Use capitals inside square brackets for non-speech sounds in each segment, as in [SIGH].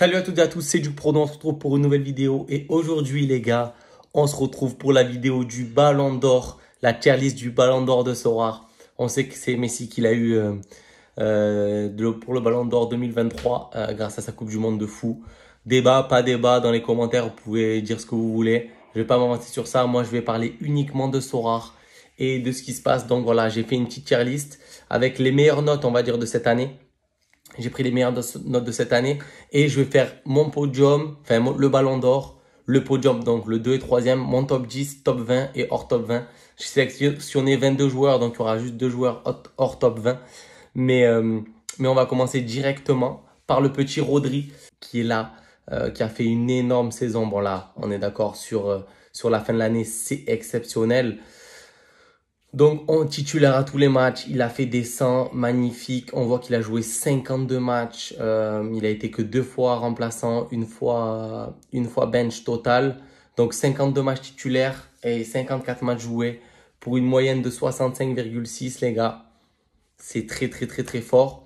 Salut à toutes et à tous, c'est du on se retrouve pour une nouvelle vidéo et aujourd'hui les gars, on se retrouve pour la vidéo du Ballon d'Or, la tier list du Ballon d'Or de Sorar. On sait que c'est Messi qui l'a eu euh, euh, pour le Ballon d'Or 2023 euh, grâce à sa Coupe du Monde de fou. Débat, pas débat, dans les commentaires vous pouvez dire ce que vous voulez. Je vais pas m'avancer sur ça, moi je vais parler uniquement de Sorar et de ce qui se passe. Donc voilà, j'ai fait une petite tier list avec les meilleures notes on va dire de cette année. J'ai pris les meilleures notes de cette année et je vais faire mon podium, enfin le ballon d'or, le podium, donc le 2 et 3 mon top 10, top 20 et hors top 20. J'ai sélectionné 22 joueurs, donc il y aura juste deux joueurs hors top 20. Mais, euh, mais on va commencer directement par le petit Rodri qui est là, euh, qui a fait une énorme saison. Bon là, on est d'accord sur, euh, sur la fin de l'année, c'est exceptionnel. Donc, on titulaire à tous les matchs. Il a fait des 100 magnifiques. On voit qu'il a joué 52 matchs. Euh, il a été que deux fois remplaçant, une fois, une fois bench total. Donc, 52 matchs titulaires et 54 matchs joués pour une moyenne de 65,6, les gars. C'est très, très, très, très fort.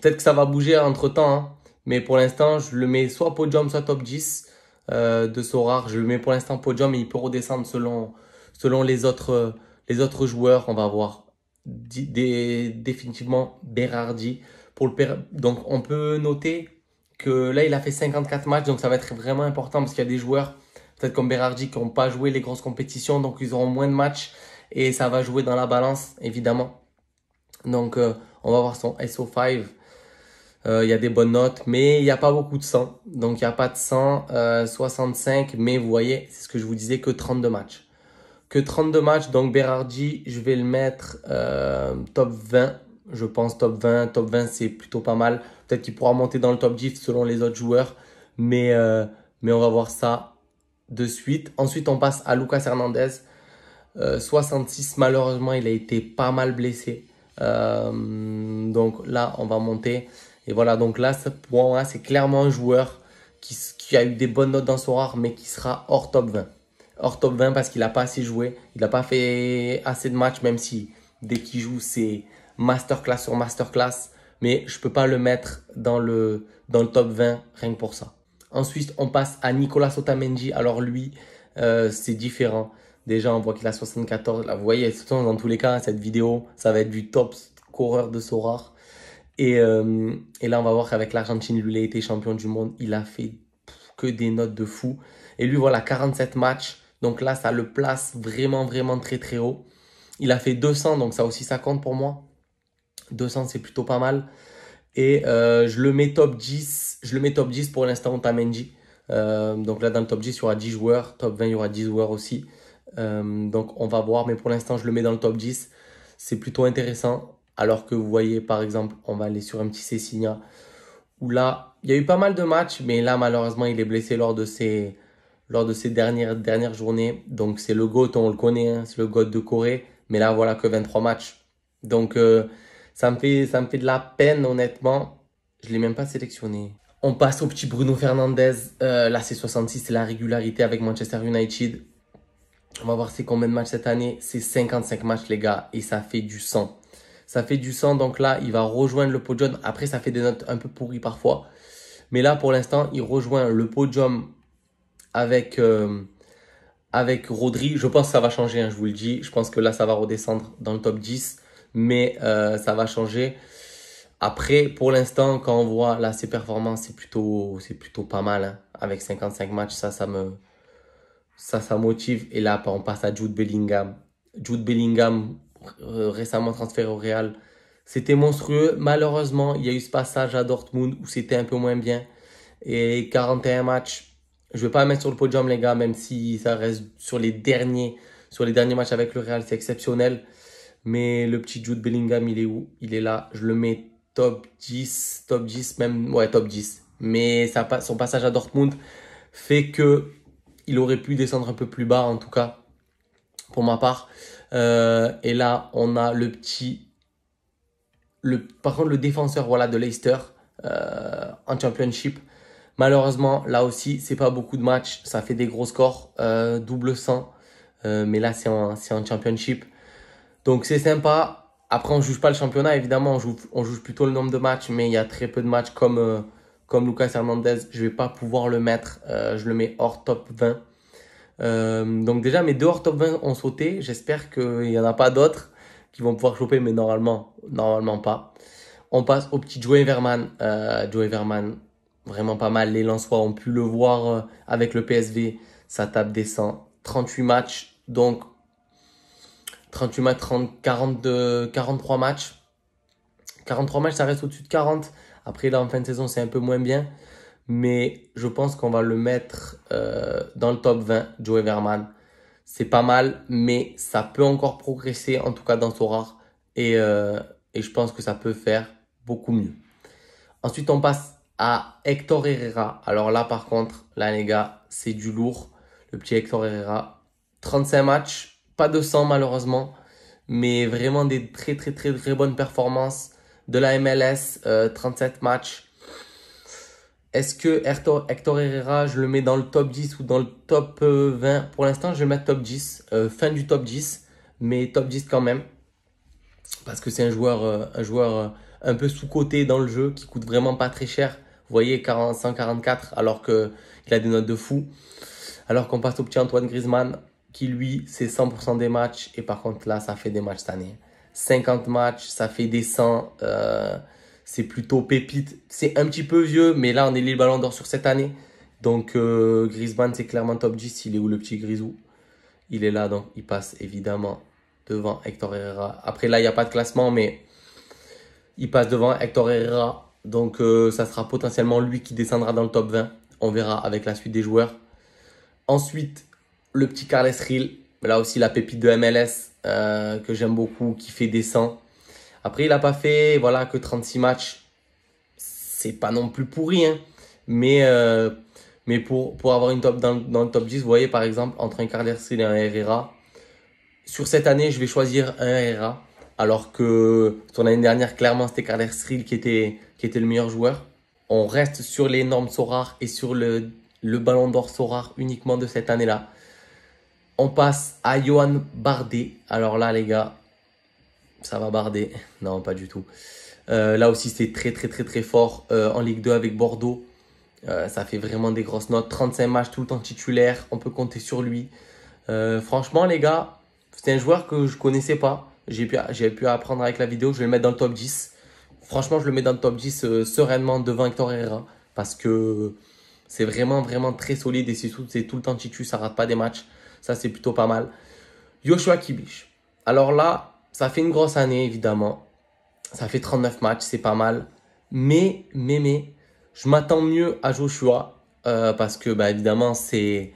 Peut-être que ça va bouger entre temps, hein. mais pour l'instant, je le mets soit podium, soit top 10 euh, de Sorar. Je le mets pour l'instant podium et il peut redescendre selon, selon les autres. Euh, les autres joueurs, on va avoir des, définitivement Berardi. Pour donc on peut noter que là, il a fait 54 matchs, donc ça va être vraiment important parce qu'il y a des joueurs, peut-être comme Berardi, qui n'ont pas joué les grosses compétitions, donc ils auront moins de matchs et ça va jouer dans la balance, évidemment. Donc euh, on va voir son SO5. Euh, il y a des bonnes notes, mais il n'y a pas beaucoup de 100. Donc il n'y a pas de 165, 65, euh, mais vous voyez, c'est ce que je vous disais, que 32 matchs que 32 matchs. Donc Berardi, je vais le mettre euh, top 20. Je pense top 20. Top 20, c'est plutôt pas mal. Peut-être qu'il pourra monter dans le top 10 selon les autres joueurs. Mais, euh, mais on va voir ça de suite. Ensuite, on passe à Lucas Hernandez. 66, euh, malheureusement, il a été pas mal blessé. donc là, on va monter. Et voilà, donc là, ce point c'est clairement un joueur qui, qui a eu des bonnes notes dans son rare, mais qui sera hors top 20 hors top 20 parce qu'il n'a pas assez joué. Il n'a pas fait assez de matchs, même si dès qu'il joue, c'est masterclass sur masterclass. Mais je ne peux pas le mettre dans le, dans le top 20 rien que pour ça. Ensuite, on passe à Nicolas Otamendi. Alors lui, euh, c'est différent. Déjà, on voit qu'il a 74. Là, vous voyez, dans tous les cas, cette vidéo, ça va être du top coureur de Sorar. Et, euh, et là, on va voir qu'avec l'Argentine, lui, il a été champion du monde. Il a fait que des notes de fou. Et lui, voilà, 47 matchs, donc là, ça le place vraiment, vraiment très, très haut. Il a fait 200, donc ça aussi, ça compte pour moi. 200, c'est plutôt pas mal. Et euh, je le mets top 10. Je le mets top 10 pour l'instant, Tamenji. Euh, donc là, dans le top 10, il y aura 10 joueurs. Top 20, il y aura 10 joueurs aussi. Euh, donc on va voir, mais pour l'instant, je le mets dans le top 10. C'est plutôt intéressant. Alors que vous voyez, par exemple, on va aller sur un petit Cessinia. Où là, il y a eu pas mal de matchs, mais là, malheureusement, il est blessé lors de ses, lors de ces dernières, dernières journées. Donc c'est le GOAT, on le connaît, hein, c'est le GOAT de Corée. Mais là, voilà que 23 matchs. Donc euh, ça, me fait, ça me fait de la peine, honnêtement. Je ne l'ai même pas sélectionné. On passe au petit Bruno Fernandez. Euh, là, c'est 66, c'est la régularité avec Manchester United. On va voir c'est combien de matchs cette année. C'est 55 matchs, les gars. Et ça fait du sang. Ça fait du sang. Donc là, il va rejoindre le podium. Après, ça fait des notes un peu pourries parfois. Mais là, pour l'instant, il rejoint le podium avec, euh, avec Rodri. Je pense que ça va changer, hein, je vous le dis. Je pense que là, ça va redescendre dans le top 10, mais euh, ça va changer. Après, pour l'instant, quand on voit là ses performances, c'est plutôt, c'est plutôt pas mal. Hein. Avec 55 matchs, ça, ça me, ça, ça motive. Et là, on passe à Jude Bellingham. Jude Bellingham, euh, récemment transféré au Real, c'était monstrueux. Malheureusement, il y a eu ce passage à Dortmund où c'était un peu moins bien. Et 41 matchs, je ne vais pas mettre sur le podium, les gars, même si ça reste sur les derniers, sur les derniers matchs avec le Real, c'est exceptionnel. Mais le petit Jude Bellingham, il est où Il est là. Je le mets top 10, top 10, même, ouais, top 10. Mais son passage à Dortmund fait que il aurait pu descendre un peu plus bas, en tout cas, pour ma part. Euh, et là, on a le petit. Le, par contre, le défenseur voilà, de Leicester euh, en Championship, Malheureusement, là aussi, c'est pas beaucoup de matchs. Ça fait des gros scores, euh, double 100. Euh, mais là, c'est en, championship. Donc, c'est sympa. Après, on ne juge pas le championnat, évidemment. On juge, plutôt le nombre de matchs. Mais il y a très peu de matchs comme, euh, comme Lucas Hernandez. Je ne vais pas pouvoir le mettre. je le mets hors top 20. donc, déjà, mes deux hors top 20 ont sauté. J'espère qu'il n'y en a pas d'autres qui vont pouvoir choper. Mais normalement, normalement pas. On passe au petit Joey Verman. Joey Verman, vraiment pas mal. Les Lensois ont pu le voir euh, avec le PSV. sa tape des 100. 38 matchs, donc 38 matchs, 30, 42, 43 matchs. 43 matchs, ça reste au-dessus de 40. Après, là, en fin de saison, c'est un peu moins bien. Mais je pense qu'on va le mettre euh, dans le top 20, Joe Everman. C'est pas mal, mais ça peut encore progresser, en tout cas dans son rare. Et, euh, et je pense que ça peut faire beaucoup mieux. Ensuite, on passe à Hector Herrera. Alors là, par contre, là, les gars, c'est du lourd. Le petit Hector Herrera. 35 matchs, pas de 100 malheureusement, mais vraiment des très très très très bonnes performances de la MLS. 37 euh, matchs. Est-ce que Hector, Hector, Herrera, je le mets dans le top 10 ou dans le top 20 euh, Pour l'instant, je vais mettre top 10, euh, fin du top 10, mais top 10 quand même. Parce que c'est un joueur, un joueur un peu sous-coté dans le jeu, qui coûte vraiment pas très cher vous voyez, 144, alors qu'il a des notes de fou. Alors qu'on passe au petit Antoine Griezmann, qui lui, c'est 100% des matchs. Et par contre, là, ça fait des matchs cette année. 50 matchs, ça fait des 100. Euh, c'est plutôt pépite. C'est un petit peu vieux, mais là, on est le ballon d'or sur cette année. Donc, euh, Griezmann, c'est clairement top 10. Il est où le petit Grisou Il est là, donc il passe évidemment devant Hector Herrera. Après, là, il n'y a pas de classement, mais il passe devant Hector Herrera, donc euh, ça sera potentiellement lui qui descendra dans le top 20. On verra avec la suite des joueurs. Ensuite, le petit Carles Rill. Là aussi, la pépite de MLS euh, que j'aime beaucoup, qui fait des 100. Après, il n'a pas fait voilà, que 36 matchs. C'est pas non plus pourri. rien. Hein. Mais, euh, mais pour, pour avoir une top dans, le top 10, vous voyez par exemple, entre un Carles Rill et un Herrera, sur cette année, je vais choisir un Herrera. Alors que sur l'année dernière, clairement, c'était Carles Rill qui était qui était le meilleur joueur. On reste sur les normes Sorare et sur le, le ballon d'or SORAR. uniquement de cette année-là. On passe à Johan Bardet. Alors là, les gars, ça va barder. [LAUGHS] Non, pas du tout. Euh, là aussi, c'est très, très, très, très fort euh, en Ligue 2 avec Bordeaux. Euh, ça fait vraiment des grosses notes. 35 matchs tout le temps titulaire. On peut compter sur lui. franchement, les gars, c'est un joueur que je connaissais pas. J'ai pu, pu apprendre avec la vidéo. Je vais le mettre dans le top 10. Franchement, je le mets dans le top 10 euh, sereinement devant Victor Herrera parce que c'est vraiment, vraiment très solide et c'est tout, le temps titu, ça rate pas des matchs. Ça, c'est plutôt pas mal. Joshua Kibich. Alors là, ça fait une grosse année, évidemment. Ça fait 39 matchs, c'est pas mal. Mais, mais, mais, je m'attends mieux à Joshua euh, parce que, bah, évidemment, c'est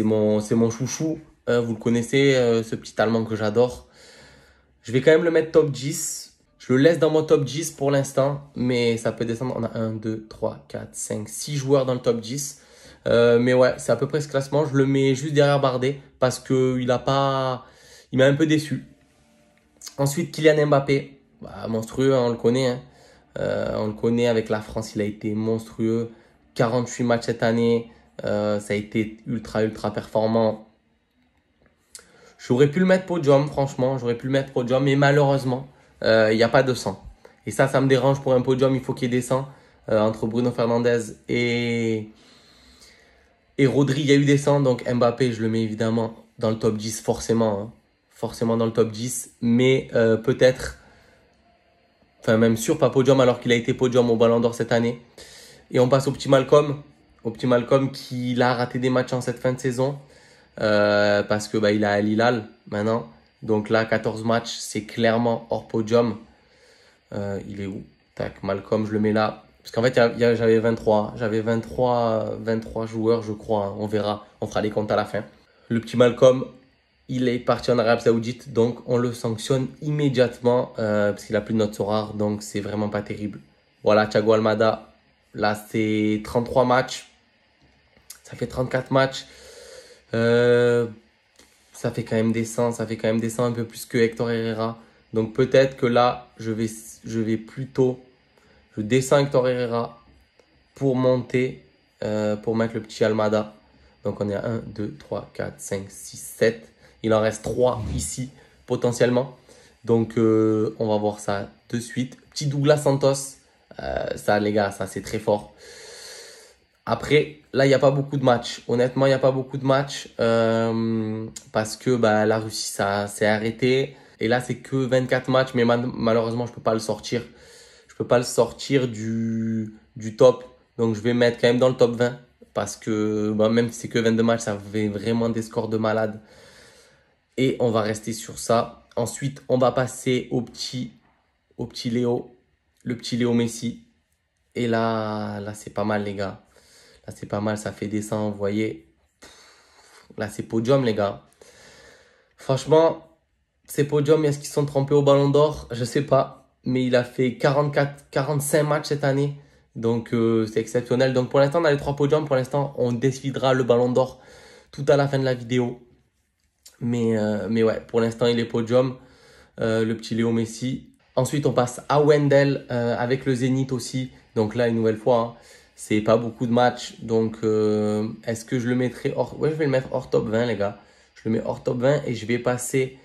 mon, mon chouchou. Euh, vous le connaissez, ce petit Allemand que j'adore. Je vais quand même le mettre top 10 je le laisse dans mon top 10 pour l'instant, mais ça peut descendre. On a 1, 2, 3, 4, 5, 6 joueurs dans le top 10. Euh, mais ouais, c'est à peu près ce classement. Je le mets juste derrière Bardet parce qu'il a pas. Il m'a un peu déçu. Ensuite, Kylian Mbappé. Bah, monstrueux, hein, on le connaît. Hein. Euh, on le connaît avec la France, il a été monstrueux. 48 matchs cette année. Euh, ça a été ultra, ultra performant. J'aurais pu le mettre podium, franchement. J'aurais pu le mettre podium. Mais malheureusement, euh, il n'y a pas de sang. Et ça, ça me dérange pour un podium, il faut qu'il y ait des sangs euh, entre Bruno Fernandez et, et Rodri, il y a eu des sangs. Donc Mbappé, je le mets évidemment dans le top 10, forcément. Hein. Forcément dans le top 10. Mais euh, peut-être, enfin même sûr, pas podium alors qu'il a été podium au Ballon d'Or cette année. Et on passe au petit Malcolm. Au petit Malcolm qui a raté des matchs en cette fin de saison. parce que bah, il a Al maintenant. Donc là, 14 matchs, c'est clairement hors podium. Euh, il est où Tac, Malcolm, je le mets là. Parce qu'en fait, j'avais 23, j'avais 23, 23 joueurs, je crois. Hein. On verra, on fera les comptes à la fin. Le petit Malcolm, il est parti en Arabie Saoudite, donc on le sanctionne immédiatement euh, parce qu'il n'a plus de notes rare. donc c'est vraiment pas terrible. Voilà, Thiago Almada, là c'est 33 matchs, ça fait 34 matchs. Euh, ça fait quand même des 100, ça fait quand même des un peu plus que Hector Herrera. Donc peut-être que là, je vais, je vais plutôt, je descends Hector Herrera pour monter, euh, pour mettre le petit Almada. Donc on est à 1, 2, 3, 4, 5, 6, 7. Il en reste 3 ici, potentiellement. Donc euh, on va voir ça de suite. Petit Douglas Santos. Euh, ça les gars, ça c'est très fort. Après, là, il n'y a pas beaucoup de matchs. Honnêtement, il n'y a pas beaucoup de matchs euh, parce que bah, la Russie, ça s'est arrêté. Et là, c'est que 24 matchs, mais malheureusement, je ne peux pas le sortir. Je ne peux pas le sortir du, du top. Donc, je vais mettre quand même dans le top 20 parce que bah, même si c'est que 22 matchs, ça fait vraiment des scores de malade. Et on va rester sur ça. Ensuite, on va passer au petit, au petit Léo, le petit Léo Messi. Et là, là c'est pas mal, les gars. Là, c'est pas mal, ça fait descendre, vous voyez. Là, c'est podium, les gars. Franchement, ces podium est-ce qu'ils sont trompés au Ballon d'Or Je sais pas. Mais il a fait 44, 45 matchs cette année. Donc, euh, c'est exceptionnel. Donc, pour l'instant, on a les trois podiums. Pour l'instant, on décidera le Ballon d'Or tout à la fin de la vidéo. Mais, euh, mais ouais, pour l'instant, il est podium. Euh, le petit Léo Messi. Ensuite, on passe à Wendell avec le Zénith aussi. Donc là, une nouvelle fois, hein. C'est pas beaucoup de matchs. Donc, euh, est-ce que je le mettrai hors. Ouais, je vais le mettre hors top 20, les gars. Je le mets hors top 20 et je vais passer.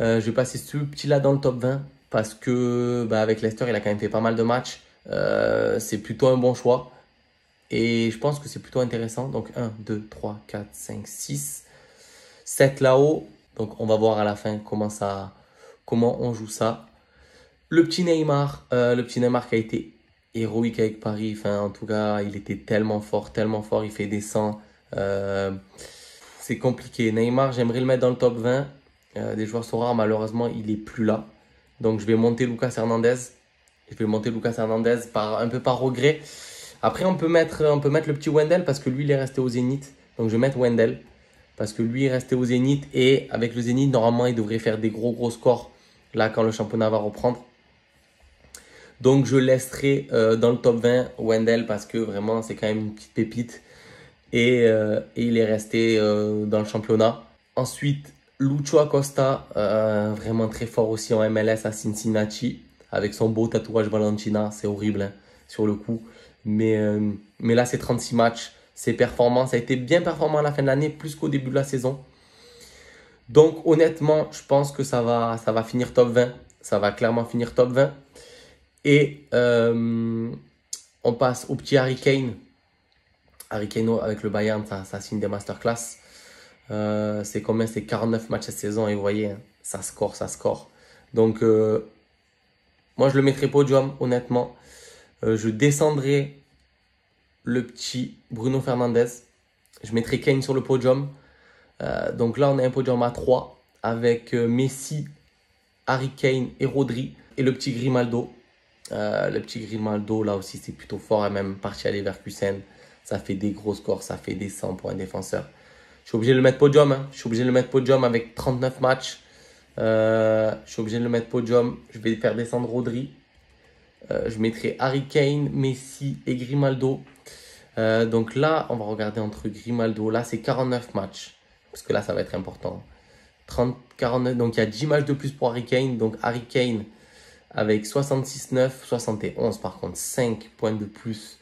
Euh, je vais passer ce petit-là dans le top 20 parce que bah, avec Leicester, il a quand même fait pas mal de matchs. Euh, c'est plutôt un bon choix. Et je pense que c'est plutôt intéressant. Donc 1, 2, 3, 4, 5, 6, 7 là-haut. Donc on va voir à la fin comment, ça, comment on joue ça. Le petit Neymar, le petit Neymar qui a été héroïque avec Paris. Enfin, en tout cas, il était tellement fort, tellement fort. Il fait des 100. Euh, c'est compliqué. Neymar, j'aimerais le mettre dans le top 20. Euh, des joueurs sont rares, malheureusement, il est plus là. Donc, je vais monter Lucas Hernandez. Je vais monter Lucas Hernandez par, un peu par regret. Après, on peut, mettre, on peut mettre le petit Wendell parce que lui, il est resté au Zénith. Donc, je vais mettre Wendell parce que lui, il est resté au Zénith. Et avec le Zénith, normalement, il devrait faire des gros, gros scores là quand le championnat va reprendre. Donc je laisserai euh, dans le top 20 Wendell parce que vraiment c'est quand même une petite pépite. Et, euh, il est resté euh, dans le championnat. Ensuite, Lucho Acosta, vraiment très fort aussi en MLS à Cincinnati, avec son beau tatouage Valentina, c'est horrible hein, sur le coup. Mais, là c'est 36 matchs, c'est performant, ça a été bien performant à la fin de l'année, plus qu'au début de la saison. Donc honnêtement, je pense que ça va, ça va finir top 20. Ça va clairement finir top 20. Et euh, on passe au petit Harry Kane. Harry Kane avec le Bayern, ça, signe des masterclass. Euh, c'est combien C'est 49 matchs cette saison et vous voyez, hein, ça score, ça score. Donc, euh, moi je le mettrai podium, honnêtement. je descendrai le petit Bruno Fernandez. Je mettrai Kane sur le podium. donc là, on a un podium à 3 avec Messi, Harry Kane et Rodri et le petit Grimaldo. Euh, le petit Grimaldo, là aussi, c'est plutôt fort. Et hein, même parti aller vers ça fait des gros scores, ça fait des 100 pour un défenseur. Je suis obligé de le mettre podium. Hein. Je suis obligé de le mettre podium avec 39 matchs. Euh, je suis obligé de le mettre podium. Je vais faire descendre Rodri. Euh, je mettrai Harry Kane, Messi et Grimaldo. donc là, on va regarder entre Grimaldo. Là, c'est 49 matchs. Parce que là, ça va être important. 30, 49, donc il y a 10 matchs de plus pour Harry Kane. Donc Harry Kane, avec 66-9 71 par contre, 5 points de plus.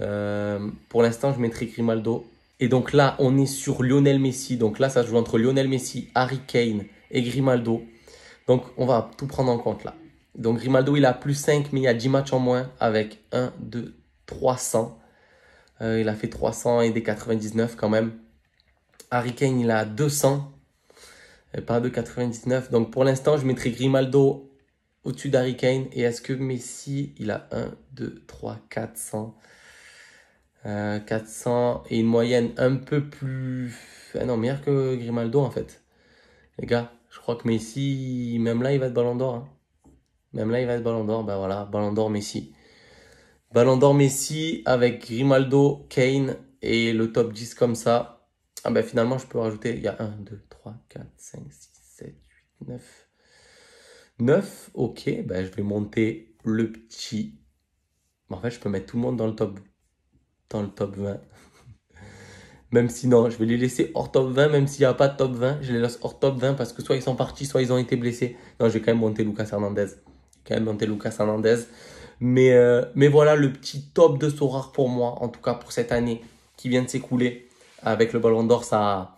Euh, pour l'instant, je mettrai Grimaldo. Et donc là, on est sur Lionel Messi. Donc là, ça se joue entre Lionel Messi, Harry Kane et Grimaldo. Donc on va tout prendre en compte là. Donc Grimaldo, il a plus 5, mais il y a 10 matchs en moins avec 1, 2, 300. il a fait 300 et des 99 quand même. Harry Kane, il a 200, et euh, pas de 99. Donc pour l'instant, je mettrai Grimaldo au-dessus d'Harry Kane Et est-ce que Messi, il a 1, 2, 3, 400 400 et une moyenne un peu plus... Ah non, meilleure que Grimaldo en fait. Les gars, je crois que Messi, même là, il va être Ballon d'Or. Hein. Même là, il va être Ballon d'Or. Ben voilà, Ballon d'Or Messi. Ballon d'Or Messi avec Grimaldo, Kane et le top 10 comme ça. Ah ben finalement, je peux rajouter, il y a 1, 2, 3, 4, 5, 6, 7, 8, 9. 9, ok, Ben, je vais monter le petit. En fait, je peux mettre tout le monde dans le top, dans le top 20. [LAUGHS] même si non, je vais les laisser hors top 20, même s'il n'y a pas de top 20, je les laisse hors top 20 parce que soit ils sont partis, soit ils ont été blessés. Non, je vais quand même monter Lucas Hernandez. Quand même monter Lucas Hernandez. Mais, euh, mais voilà le petit top de Sorar pour moi, en tout cas pour cette année qui vient de s'écouler. Avec le ballon d'or, ça,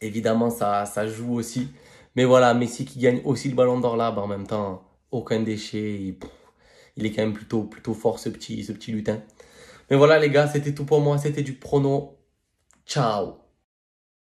évidemment, ça, ça joue aussi. Mais voilà, Messi qui gagne aussi le ballon d'or là, bah, en même temps, aucun déchet. Il, est quand même plutôt, plutôt fort ce petit, ce petit lutin. Mais voilà les gars, c'était tout pour moi, c'était du prono. Ciao